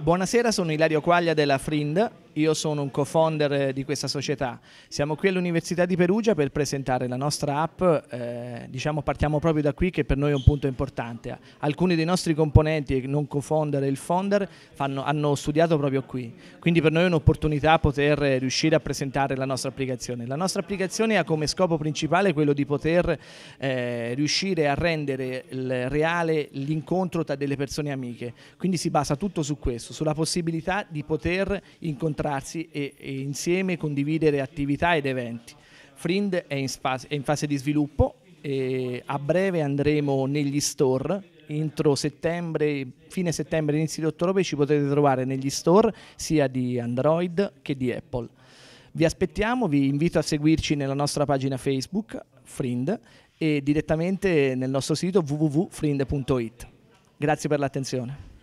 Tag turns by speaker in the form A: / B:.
A: Buonasera, sono Ilario Quaglia della Frind io sono un co-founder eh, di questa società. Siamo qui all'Università di Perugia per presentare la nostra app, eh, diciamo partiamo proprio da qui che per noi è un punto importante. Alcuni dei nostri componenti, non co-founder e il founder, fanno, hanno studiato proprio qui, quindi per noi è un'opportunità poter riuscire a presentare la nostra applicazione. La nostra applicazione ha come scopo principale quello di poter eh, riuscire a rendere reale l'incontro tra delle persone amiche, quindi si basa tutto su questo, sulla possibilità di poter incontrare incontrarsi e, e insieme condividere attività ed eventi. Frind è in, è in fase di sviluppo e a breve andremo negli store entro settembre, fine settembre, inizio di ottobre ci potete trovare negli store sia di Android che di Apple. Vi aspettiamo, vi invito a seguirci nella nostra pagina Facebook, Frind, e direttamente nel nostro sito www.frind.it. Grazie per l'attenzione.